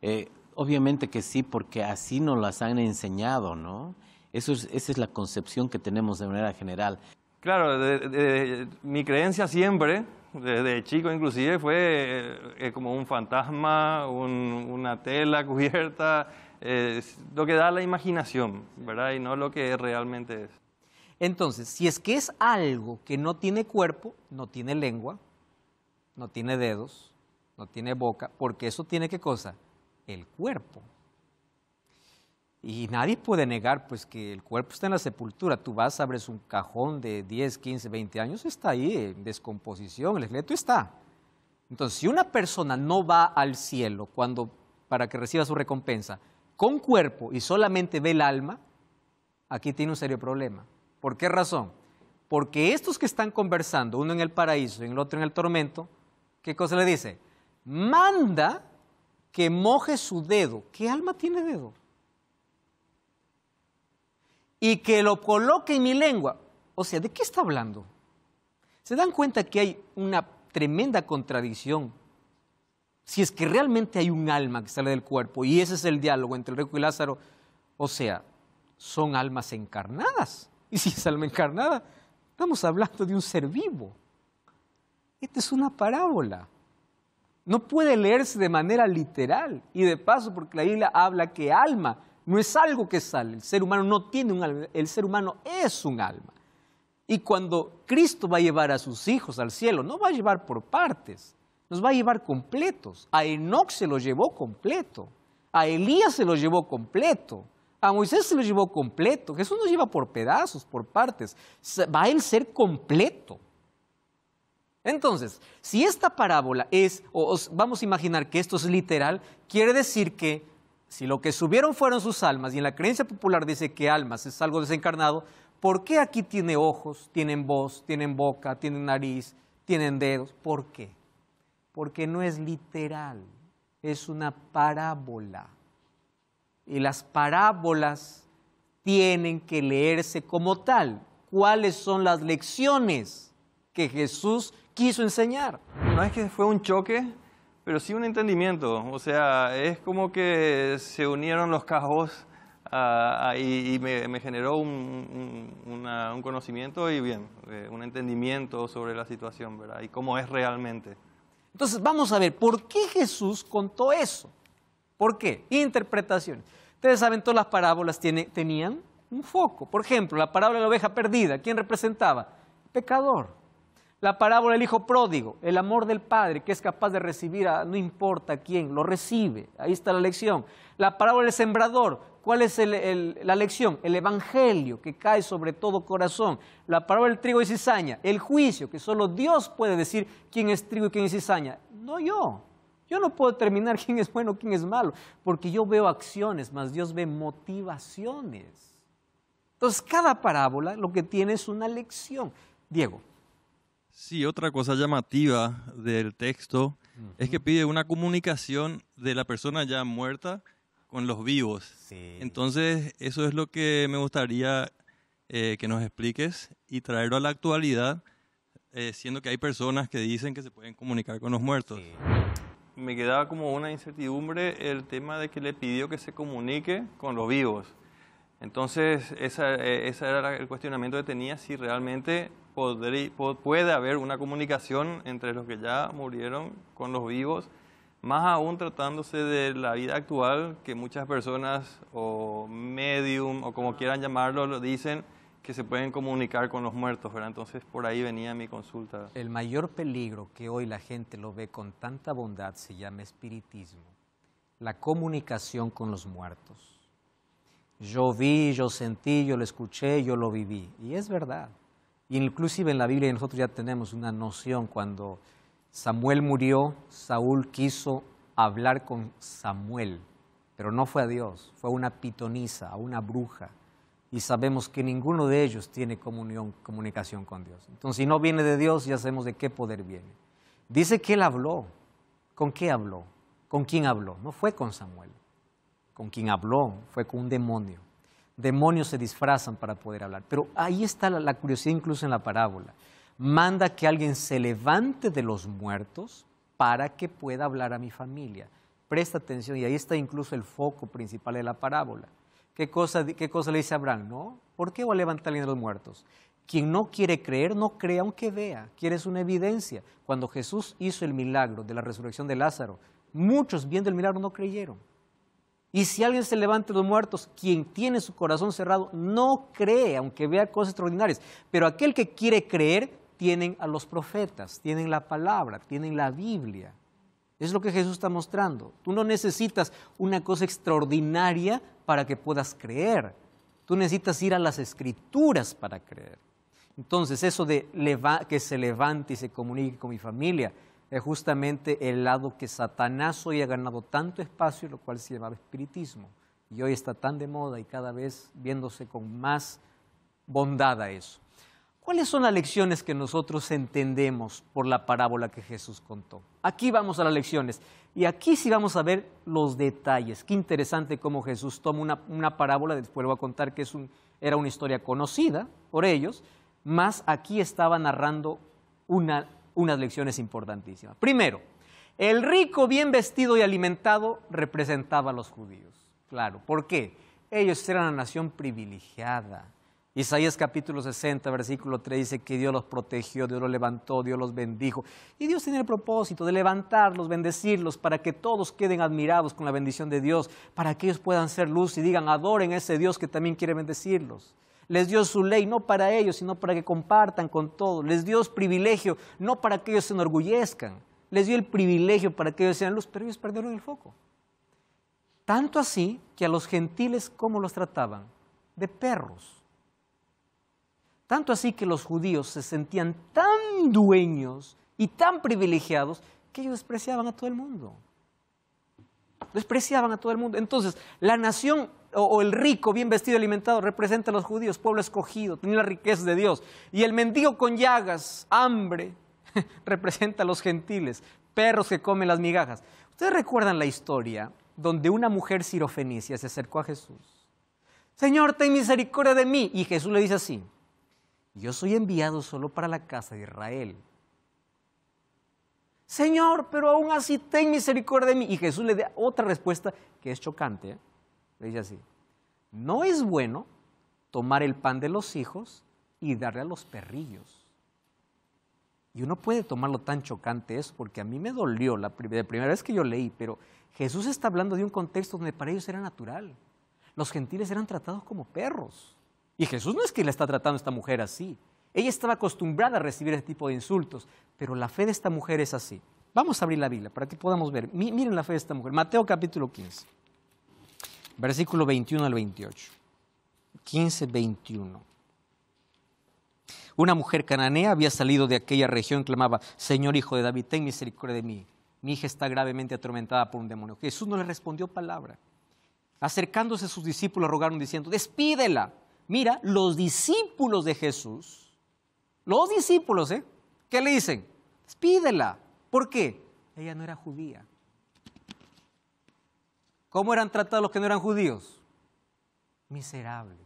Eh, obviamente que sí, porque así nos las han enseñado, ¿no? Eso es, esa es la concepción que tenemos de manera general. Claro, mi creencia siempre, desde chico inclusive, fue eh, eh, como un fantasma, una tela <laughs> cubierta, lo que da la imaginación, ¿verdad? Y no lo que realmente es. Entonces, si es que es algo que no tiene cuerpo, no tiene lengua, no tiene dedos, no tiene boca, porque eso tiene qué cosa? El cuerpo. Y nadie puede negar pues que el cuerpo está en la sepultura. Tú vas, abres un cajón de 10, 15, 20 años, está ahí en descomposición, el esqueleto está. Entonces, si una persona no va al cielo cuando para que reciba su recompensa con cuerpo y solamente ve el alma, aquí tiene un serio problema. ¿Por qué razón? Porque estos que están conversando, uno en el paraíso y el otro en el tormento, ¿qué cosa le dice? Manda que moje su dedo. ¿Qué alma tiene dedo? Y que lo coloque en mi lengua. O sea, ¿de qué está hablando? ¿Se dan cuenta que hay una tremenda contradicción? Si es que realmente hay un alma que sale del cuerpo, y ese es el diálogo entre el rico y Lázaro, o sea, son almas encarnadas. <laughs> Y si es alma encarnada, estamos hablando de un ser vivo. Esta es una parábola. No puede leerse de manera literal. Y de paso, porque la Biblia habla que alma no es algo que sale. El ser humano no tiene un alma. El ser humano es un alma. Y cuando Cristo va a llevar a sus hijos al cielo, no va a llevar por partes, nos va a llevar completos. A Enoch se lo llevó completo. A Elías se lo llevó completo. A Moisés se lo llevó completo, Jesús nos lleva por pedazos, por partes, va a él ser completo. Entonces, si esta parábola es, o, vamos a imaginar que esto es literal, quiere decir que si lo que subieron fueron sus almas, y en la creencia popular dice que almas es algo desencarnado, ¿por qué aquí tiene ojos, tienen voz, tienen boca, tienen nariz, tienen dedos? ¿Por qué? Porque no es literal, es una parábola y las parábolas tienen que leerse como tal. ¿Cuáles son las lecciones que Jesús quiso enseñar? No es que fue un choque, pero sí un entendimiento. O sea, es como que se unieron los cajos ah, ah, y, me, generó un, conocimiento y bien, eh, un entendimiento sobre la situación, ¿verdad? Y cómo es realmente. Entonces, vamos a ver, ¿por qué Jesús contó eso? ¿Por qué? Interpretaciones. Ustedes saben, todas las parábolas tenían un foco. Por ejemplo, la parábola de la oveja perdida, ¿quién representaba? Pecador. La parábola del hijo pródigo, el amor del padre que es capaz de recibir a no importa quién, lo recibe. Ahí está la lección. La parábola del sembrador, ¿cuál es la lección? El evangelio que cae sobre todo corazón. La parábola del trigo y cizaña, el juicio que solo Dios puede decir quién es trigo y quién es cizaña. No yo, yo no puedo determinar <laughs> quién es bueno, quién es malo, porque yo veo acciones, más Dios ve motivaciones. Entonces, cada parábola lo que tiene es una lección. Diego. Sí, otra cosa llamativa del texto es que pide una comunicación de la persona ya muerta con los vivos. Entonces, eso es lo que me gustaría eh, que nos expliques y traerlo a la actualidad, eh, siendo que hay personas que dicen que se pueden comunicar con los muertos. Sí me quedaba como una incertidumbre el tema de que le pidió que se comunique con los vivos. Entonces, ese eh, esa era el cuestionamiento que tenía, si realmente puede haber una comunicación entre los que ya murieron con los vivos, más aún tratándose de la vida actual, que muchas personas o medium o como quieran llamarlo, lo dicen, que se pueden comunicar con los muertos, ¿verdad? Entonces por ahí venía mi consulta. El mayor peligro que hoy la gente lo ve con tanta bondad se llama espiritismo, la comunicación con los muertos. Yo vi, yo sentí, yo lo escuché, yo lo viví. Y es verdad. inclusive en la Biblia nosotros ya tenemos una noción cuando Samuel murió, Saúl quiso hablar con Samuel, pero no fue a Dios, fue a una pitonisa, a una bruja y sabemos que ninguno de ellos tiene comunión, comunicación con Dios. Entonces, si no viene de Dios, ya sabemos de qué poder viene. Dice que él habló. ¿Con qué habló? ¿Con quién habló? No fue con Samuel. Con quien habló fue con un demonio. Demonios se disfrazan para poder hablar. Pero ahí está la, la curiosidad incluso en la parábola. Manda que alguien se levante de los muertos para que pueda hablar a mi familia. Presta atención y ahí está incluso el foco principal de la parábola. ¿Qué cosa, le dice Abraham? ¿No? ¿Por qué va a levantar alguien de los muertos? Quien no quiere creer, no cree, aunque vea. Quieres una evidencia. Cuando Jesús hizo el milagro de la resurrección de Lázaro, muchos viendo el milagro no creyeron. Y si alguien se levanta de los muertos, quien tiene su corazón cerrado, no cree, aunque vea cosas extraordinarias. Pero aquel que quiere creer, tienen a los profetas, tienen la palabra, tienen la Biblia. Es lo que Jesús está mostrando. Tú no necesitas una cosa extraordinaria para que puedas creer. Tú necesitas ir a las escrituras para creer. Entonces, eso de que se levante y se comunique con mi familia es justamente el lado que Satanás hoy ha ganado tanto espacio, lo cual se llama espiritismo. Y hoy está tan de moda y cada vez viéndose con más bondad a eso. ¿Cuáles son las lecciones que nosotros entendemos por la parábola que Jesús contó? Aquí vamos a las lecciones y aquí sí vamos a ver los detalles. Qué interesante cómo Jesús toma una, parábola, después lo voy a contar que es era una historia conocida por ellos, más aquí estaba narrando unas lecciones importantísimas. Primero, el rico bien vestido y alimentado representaba a los judíos. Claro, ¿por qué? Ellos eran una nación privilegiada Isaías capítulo 60, versículo 3 dice que Dios los protegió, Dios los levantó, Dios los bendijo. Y Dios tiene el propósito de levantarlos, bendecirlos, para que todos queden admirados con la bendición de Dios, para que ellos puedan ser luz y digan, adoren a ese Dios que también quiere bendecirlos. Les dio su ley no para ellos, sino para que compartan con todos. Les dio privilegio no para que ellos se enorgullezcan. Les dio el privilegio para que ellos sean luz, pero ellos perdieron el foco. Tanto así que a los gentiles, ¿cómo los trataban? De perros tanto así que los judíos se sentían tan dueños y tan privilegiados que ellos despreciaban a todo el mundo. Despreciaban a todo el mundo. Entonces, la nación o, el rico bien vestido y alimentado representa a los judíos, pueblo escogido, tiene la riqueza de Dios. Y el mendigo con llagas, hambre, <laughs> representa a los gentiles, perros que comen las migajas. Ustedes recuerdan la historia donde una mujer sirofenicia se acercó a Jesús. Señor, ten misericordia de mí. Y Jesús le dice así, yo soy enviado solo para la casa de Israel. Señor, pero aún así ten misericordia de mí. Y Jesús le da otra respuesta que es chocante. ¿eh? Le dice así, no es bueno tomar el pan de los hijos y darle a los perrillos. Y uno puede tomarlo tan chocante eso porque a mí me dolió la primera vez que yo leí, pero Jesús está hablando de un contexto donde para ellos era natural. Los gentiles eran tratados como perros. Y Jesús no es que le está tratando a esta mujer así. Ella estaba acostumbrada a recibir ese tipo de insultos, pero la fe de esta mujer es así. Vamos a abrir la Biblia para que podamos ver. Miren la fe de esta mujer. Mateo capítulo 15, versículo 21 al 28. 15, 21. Una mujer cananea había salido de aquella región y clamaba, Señor hijo de David, ten misericordia de mí. Mi hija está gravemente atormentada por un demonio. Jesús no le respondió palabra. Acercándose a sus discípulos rogaron diciendo, despídela Mira, los discípulos de Jesús, los discípulos, ¿eh? ¿Qué le dicen? Espídela, ¿Por qué? Ella no era judía. ¿Cómo eran tratados los que no eran judíos? Miserables.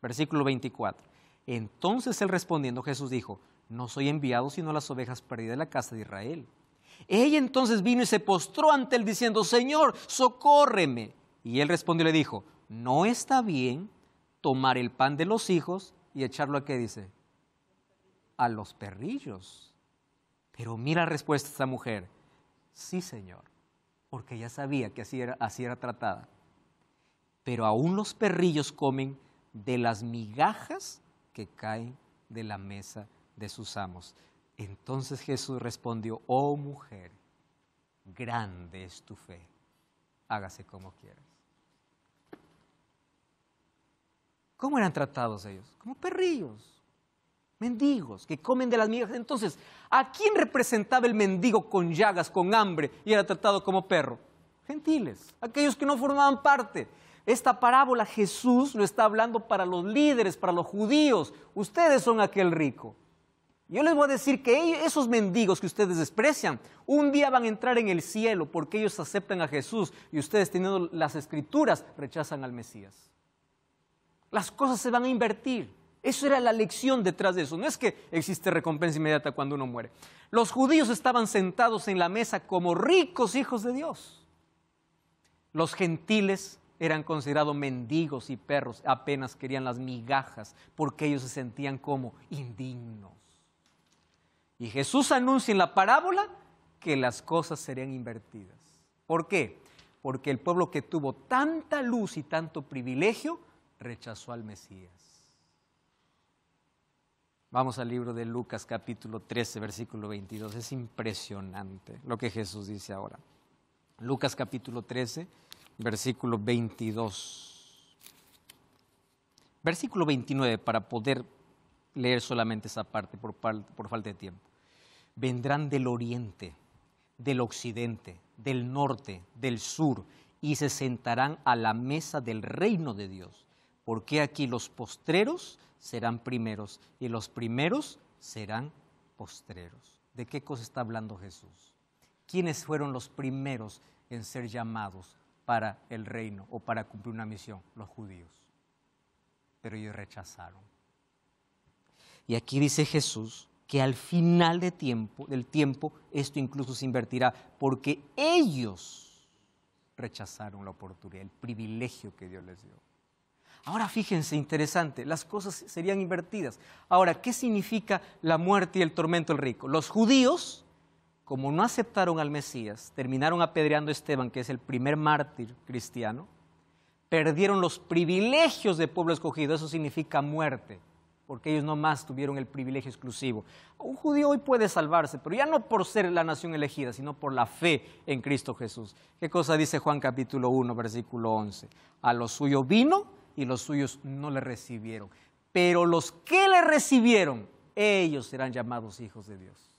Versículo 24. Entonces él respondiendo, Jesús dijo, no soy enviado sino a las ovejas perdidas de la casa de Israel. Ella entonces vino y se postró ante él diciendo, Señor, socórreme. Y él respondió y le dijo, no está bien tomar el pan de los hijos y echarlo a qué dice? A los perrillos. Pero mira la respuesta de esta mujer. Sí, Señor, porque ella sabía que así era, así era tratada. Pero aún los perrillos comen de las migajas que caen de la mesa de sus amos. Entonces Jesús respondió, oh mujer, grande es tu fe, hágase como quieras. ¿Cómo eran tratados ellos? Como perrillos, mendigos que comen de las migas. Entonces, ¿a quién representaba el mendigo con llagas, con hambre y era tratado como perro? Gentiles, aquellos que no formaban parte. Esta parábola Jesús lo está hablando para los líderes, para los judíos. Ustedes son aquel rico. Yo les voy a decir que esos mendigos que ustedes desprecian, un día van a entrar en el cielo porque ellos aceptan a Jesús y ustedes teniendo las escrituras rechazan al Mesías las cosas se van a invertir. Eso era la lección detrás de eso. No es que existe recompensa inmediata cuando uno muere. Los judíos estaban sentados en la mesa como ricos hijos de Dios. Los gentiles eran considerados mendigos y perros, apenas querían las migajas, porque ellos se sentían como indignos. Y Jesús anuncia en la parábola que las cosas serían invertidas. ¿Por qué? Porque el pueblo que tuvo tanta luz y tanto privilegio, rechazó al Mesías. Vamos al libro de Lucas capítulo 13, versículo 22. Es impresionante lo que Jesús dice ahora. Lucas capítulo 13, versículo 22. Versículo 29, para poder leer solamente esa parte por, por falta de tiempo. Vendrán del oriente, del occidente, del norte, del sur, y se sentarán a la mesa del reino de Dios. Porque aquí los postreros serán primeros y los primeros serán postreros. ¿De qué cosa está hablando Jesús? ¿Quiénes fueron los primeros en ser llamados para el reino o para cumplir una misión? Los judíos. Pero ellos rechazaron. Y aquí dice Jesús que al final de tiempo, del tiempo esto incluso se invertirá, porque ellos rechazaron la oportunidad, el privilegio que Dios les dio. Ahora fíjense, interesante, las cosas serían invertidas. Ahora, ¿qué significa la muerte y el tormento del rico? Los judíos, como no aceptaron al Mesías, terminaron apedreando a Esteban, que es el primer mártir cristiano, perdieron los privilegios de pueblo escogido, eso significa muerte, porque ellos no más tuvieron el privilegio exclusivo. Un judío hoy puede salvarse, pero ya no por ser la nación elegida, sino por la fe en Cristo Jesús. ¿Qué cosa dice Juan capítulo 1, versículo 11? A lo suyo vino y los suyos no le recibieron. Pero los que le recibieron, ellos serán llamados hijos de Dios.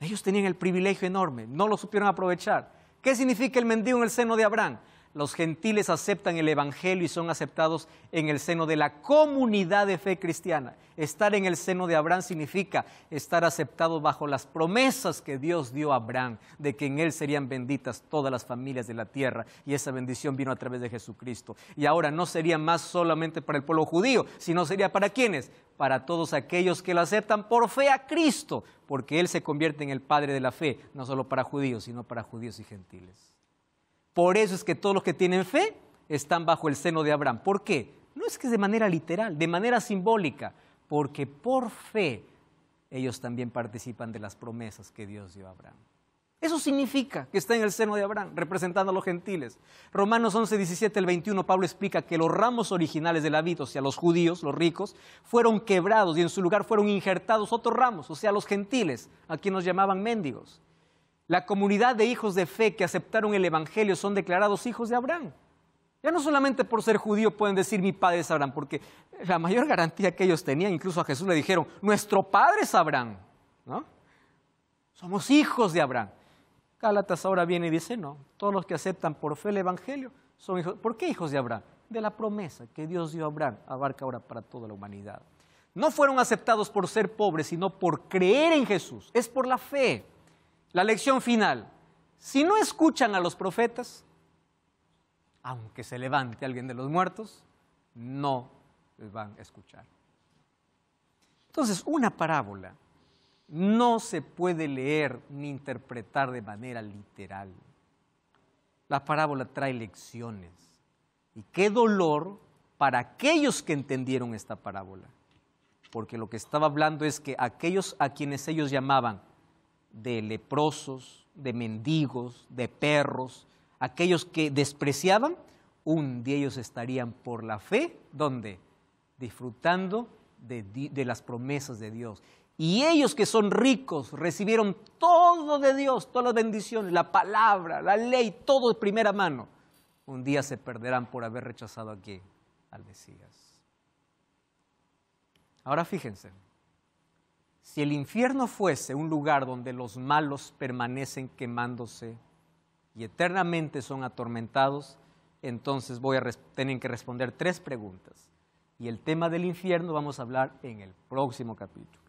Ellos tenían el privilegio enorme, no lo supieron aprovechar. ¿Qué significa el mendigo en el seno de Abraham? los gentiles aceptan el Evangelio y son aceptados en el seno de la comunidad de fe cristiana. Estar en el seno de Abraham significa estar aceptado bajo las promesas que Dios dio a Abraham, de que en él serían benditas todas las familias de la tierra. Y esa bendición vino a través de Jesucristo. Y ahora no sería más solamente para el pueblo judío, sino sería para quienes? Para todos aquellos que lo aceptan por fe a Cristo, porque Él se convierte en el Padre de la fe, no solo para judíos, sino para judíos y gentiles. Por eso es que todos los que tienen fe están bajo el seno de Abraham. ¿Por qué? No es que de manera literal, de manera simbólica, porque por fe ellos también participan de las promesas que Dios dio a Abraham. Eso significa que está en el seno de Abraham, representando a los gentiles. Romanos 11, 17, 21, Pablo explica que los ramos originales de la hábito, o sea, los judíos, los ricos, fueron quebrados y en su lugar fueron injertados otros ramos, o sea, los gentiles, a quienes llamaban mendigos. La comunidad de hijos de fe que aceptaron el Evangelio son declarados hijos de Abraham. Ya no solamente por ser judío pueden decir mi padre es Abraham, porque la mayor garantía que ellos tenían, incluso a Jesús le dijeron, nuestro padre es Abraham. ¿no? Somos hijos de Abraham. Gálatas ahora viene y dice, no, todos los que aceptan por fe el Evangelio son hijos. ¿Por qué hijos de Abraham? De la promesa que Dios dio a Abraham, abarca ahora para toda la humanidad. No fueron aceptados por ser pobres, sino por creer en Jesús. Es por la fe. La lección final. Si no escuchan a los profetas, aunque se levante alguien de los muertos, no les van a escuchar. Entonces, una parábola no se puede leer ni interpretar de manera literal. La parábola trae lecciones. Y qué dolor para aquellos que entendieron esta parábola. Porque lo que estaba hablando es que aquellos a quienes ellos llamaban de leprosos, de mendigos, de perros, aquellos que despreciaban, un día ellos estarían por la fe, ¿dónde? Disfrutando de, de, las promesas de Dios. Y ellos que son ricos recibieron todo de Dios, todas las bendiciones, la palabra, la ley, todo de primera mano. Un día se perderán por haber rechazado aquí al Mesías. Ahora fíjense. Si el infierno fuese un lugar donde los malos permanecen quemándose y eternamente son atormentados, entonces voy a tienen que responder tres preguntas. Y el tema del infierno vamos a hablar en el próximo capítulo.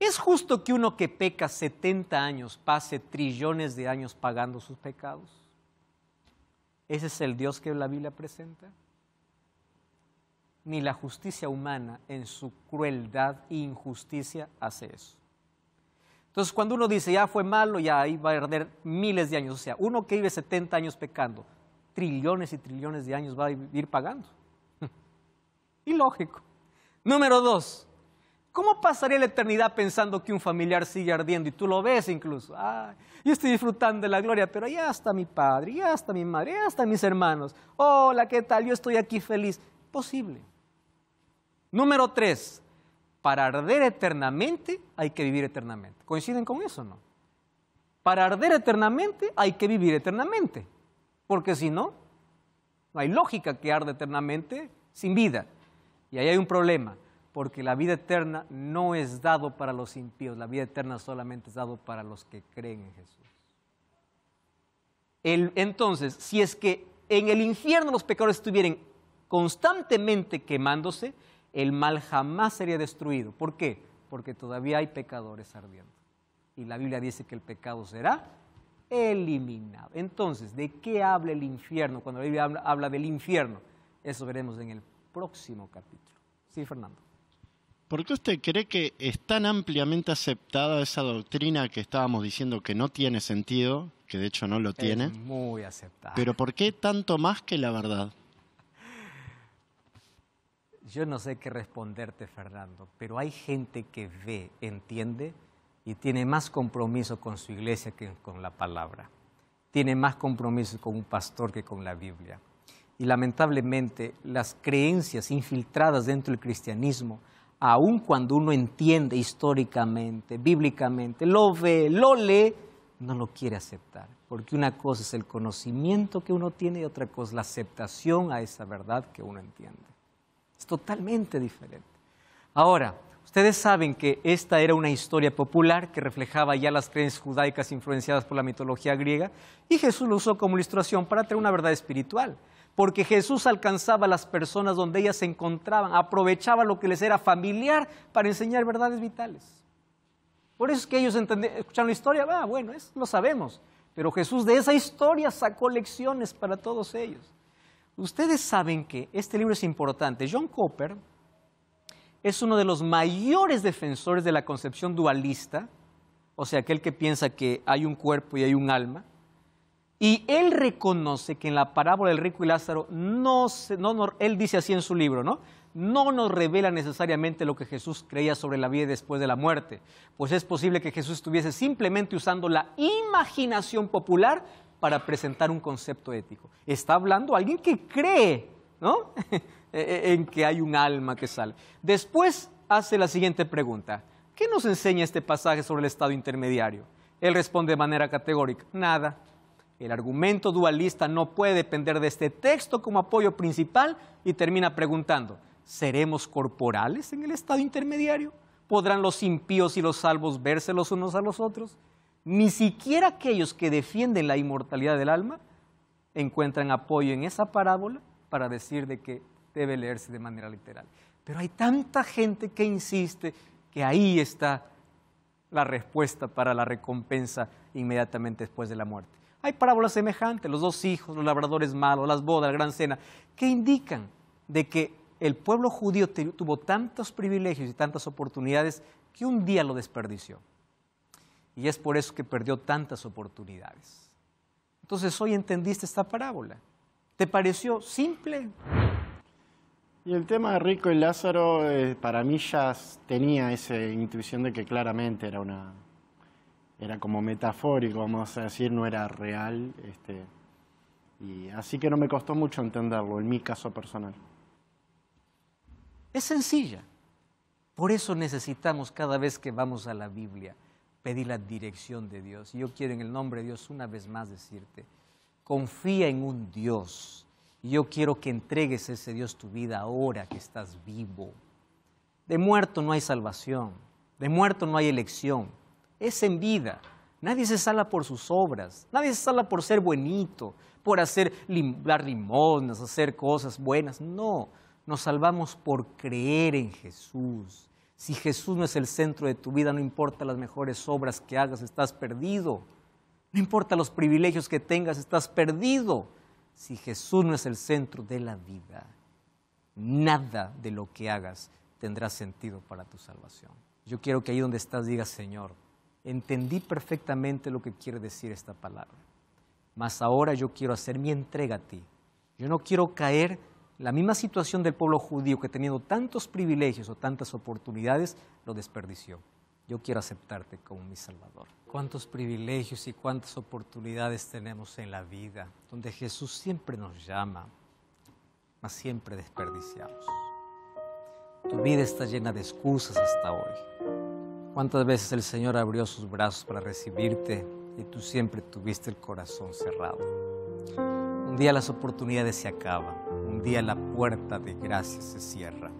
¿Es justo que uno que peca 70 años pase trillones de años pagando sus pecados? ¿Ese es el Dios que la Biblia presenta? ni la justicia humana en su crueldad e injusticia hace eso. Entonces, cuando uno dice, ya fue malo, ya ahí va a arder miles de años. O sea, uno que vive 70 años pecando, trillones y trillones de años va a vivir pagando. <laughs> Ilógico. Número dos, ¿cómo pasaría la eternidad pensando que un familiar sigue ardiendo? Y tú lo ves incluso. yo estoy disfrutando de la gloria, pero ya está mi padre, ya está mi madre, ya están mis hermanos. Hola, ¿qué tal? Yo estoy aquí feliz. Posible. Número tres, para arder eternamente hay que vivir eternamente. ¿Coinciden con eso o no? Para arder eternamente hay que vivir eternamente, porque si no, no hay lógica que arde eternamente sin vida. Y ahí hay un problema, porque la vida eterna no es dado para los impíos, la vida eterna solamente es dado para los que creen en Jesús. entonces, si es que en el infierno los pecadores estuvieran constantemente quemándose, el mal jamás sería destruido. ¿Por qué? Porque todavía hay pecadores ardiendo. Y la Biblia dice que el pecado será eliminado. Entonces, ¿de qué habla el infierno? Cuando la Biblia habla, del infierno, eso veremos en el próximo capítulo. Sí, Fernando. ¿Por qué usted cree que es tan ampliamente aceptada esa doctrina que estábamos diciendo que no tiene sentido, que de hecho no lo tiene? Muy aceptada. Pero ¿por qué tanto más que la verdad? Yo no sé qué responderte, Fernando, pero hay gente que ve, entiende y tiene más compromiso con su iglesia que con la palabra. Tiene más compromiso con un pastor que con la Biblia. Y lamentablemente las creencias infiltradas dentro del cristianismo, aun cuando uno entiende históricamente, bíblicamente, lo ve, lo lee, no lo quiere aceptar. Porque una cosa es el conocimiento que uno tiene y otra cosa es la aceptación a esa verdad que uno entiende. Es totalmente diferente. Ahora, ustedes saben que esta era una historia popular que reflejaba ya las creencias judaicas influenciadas por la mitología griega y Jesús lo usó como ilustración para traer una verdad espiritual. Porque Jesús alcanzaba a las personas donde ellas se encontraban, aprovechaba lo que les era familiar para enseñar verdades vitales. Por eso es que ellos escucharon la historia, ah, bueno, eso lo sabemos. Pero Jesús de esa historia sacó lecciones para todos ellos. Ustedes saben que este libro es importante. John Cooper es uno de los mayores defensores de la concepción dualista, o sea, aquel que piensa que hay un cuerpo y hay un alma. Y él reconoce que en la parábola del rico y Lázaro, no, él dice así en su libro, ¿no? No nos revela necesariamente lo que Jesús creía sobre la vida después de la muerte, pues es posible que Jesús estuviese simplemente usando la imaginación popular para presentar un concepto ético. Está hablando alguien que cree, ¿no? <laughs> E, e, en que hay un alma que sale. Después hace la siguiente pregunta. ¿Qué nos enseña este pasaje sobre el estado intermediario? Él responde de manera categórica, nada. El argumento dualista no puede depender de este texto como apoyo principal y termina preguntando, ¿seremos corporales en el estado intermediario? ¿Podrán los impíos y los salvos verse los unos a los otros? Ni siquiera aquellos que defienden la inmortalidad del alma encuentran apoyo en esa parábola para decir de que debe leerse de manera literal. Pero hay tanta gente que insiste que ahí está la respuesta para la recompensa inmediatamente después de la muerte. Hay parábolas semejantes, los dos hijos, los labradores malos, las bodas, la gran cena, que indican de que el pueblo judío tuvo tantos privilegios y tantas oportunidades que un día lo desperdició. Y es por eso que perdió tantas oportunidades. Entonces hoy entendiste esta parábola. ¿Te pareció simple? Y el tema de Rico y Lázaro, eh, para mí ya tenía esa intuición de que claramente era una. era como metafórico, vamos a decir, no era real. Este, y así que no me costó mucho entenderlo, en mi caso personal. Es sencilla. Por eso necesitamos cada vez que vamos a la Biblia Pedí la dirección de Dios. Y yo quiero en el nombre de Dios una vez más decirte, confía en un Dios. Y yo quiero que entregues a ese Dios tu vida ahora que estás vivo. De muerto no hay salvación, de muerto no hay elección, es en vida. Nadie se salva por sus obras, nadie se salva por ser buenito, por hacer limosnas, hacer cosas buenas. No, nos salvamos por creer en Jesús si Jesús no es el centro de tu vida, no importa las mejores obras que hagas, estás perdido. No importa los privilegios que tengas, estás perdido. Si Jesús no es el centro de la vida, nada de lo que hagas tendrá sentido para tu salvación. Yo quiero que ahí donde estás digas, Señor, entendí perfectamente lo que quiere decir esta palabra. Mas ahora yo quiero hacer mi entrega a ti. Yo no quiero caer la misma situación del pueblo judío que teniendo tantos privilegios o tantas oportunidades, lo desperdició. Yo quiero aceptarte como mi Salvador. Cuántos privilegios y cuántas oportunidades tenemos en la vida, donde Jesús siempre nos llama, mas siempre desperdiciamos. Tu vida está llena de excusas hasta hoy. ¿Cuántas veces el Señor abrió sus brazos para recibirte y tú siempre tuviste el corazón cerrado? Un día las oportunidades se acaban, un día la puerta de gracia se cierra.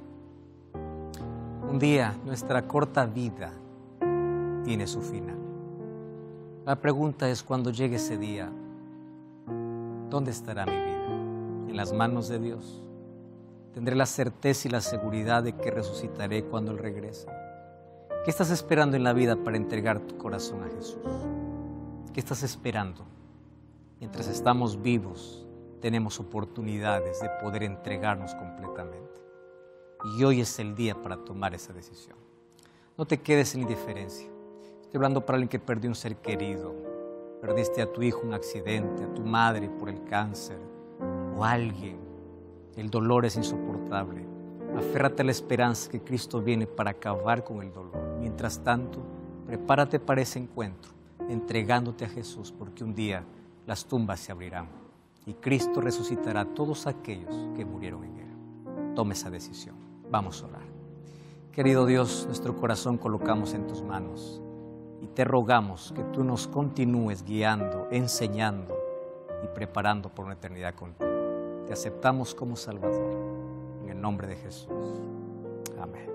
Un día nuestra corta vida tiene su final. La pregunta es cuando llegue ese día, ¿dónde estará mi vida? ¿En las manos de Dios? ¿Tendré la certeza y la seguridad de que resucitaré cuando Él regrese? ¿Qué estás esperando en la vida para entregar tu corazón a Jesús? ¿Qué estás esperando? mientras estamos vivos, tenemos oportunidades de poder entregarnos completamente. Y hoy es el día para tomar esa decisión. No te quedes en indiferencia. Estoy hablando para alguien que perdió un ser querido, perdiste a tu hijo en un accidente, a tu madre por el cáncer o a alguien. El dolor es insoportable. Aférrate a la esperanza que Cristo viene para acabar con el dolor. Mientras tanto, prepárate para ese encuentro, entregándote a Jesús, porque un día las tumbas se abrirán y Cristo resucitará a todos aquellos que murieron en Él. Tome esa decisión. Vamos a orar. Querido Dios, nuestro corazón colocamos en tus manos y te rogamos que tú nos continúes guiando, enseñando y preparando por una eternidad contigo. Te aceptamos como Salvador. En el nombre de Jesús. Amén.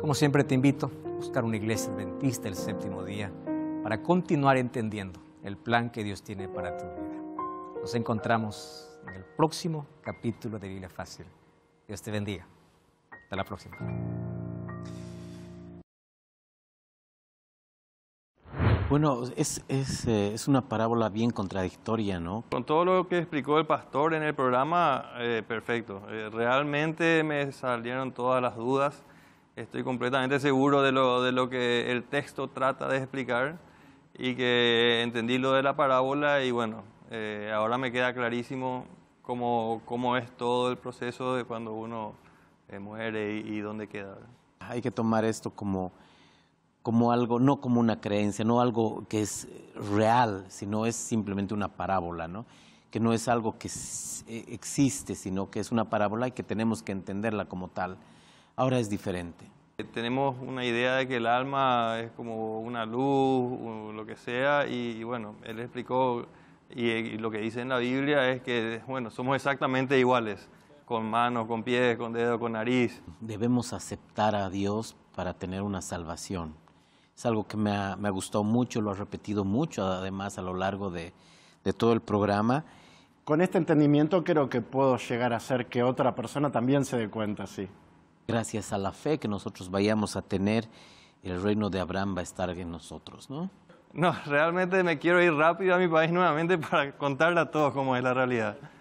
Como siempre te invito a buscar una iglesia adventista el séptimo día para continuar entendiendo el plan que Dios tiene para tu vida. Nos encontramos en el próximo capítulo de Biblia Fácil. Dios te bendiga. Hasta la próxima. Bueno, es, es, eh, es, una parábola bien contradictoria, ¿no? Con todo lo que explicó el pastor en el programa, eh, perfecto. Eh, realmente me salieron todas las dudas. Estoy completamente seguro de lo, de lo que el texto trata de explicar y que entendí lo de la parábola y bueno, eh, ahora me queda clarísimo cómo, cómo, es todo el proceso de cuando uno eh, muere y, y, dónde queda. Hay que tomar esto como, como algo, no como una creencia, no algo que es real, sino es simplemente una parábola, ¿no? que no es algo que e, existe, sino que es una parábola y que tenemos que entenderla como tal. Ahora es diferente. Eh, tenemos una idea de que el alma es como una luz, o lo que sea, y, bueno, él explicó, y, lo que dice en la Biblia es que, bueno, somos exactamente iguales, con manos, con pies, con dedos, con nariz. Debemos aceptar a Dios para tener una salvación. Es algo que me ha, me ha gustado mucho, lo ha repetido mucho, además, a lo largo de, de todo el programa. Con este entendimiento creo que puedo llegar a hacer que otra persona también se dé cuenta, sí gracias a la fe que nosotros vayamos a tener, el reino de Abraham va a estar en nosotros, ¿no? No, realmente me quiero ir rápido a mi país nuevamente para contarle a todos cómo es la realidad.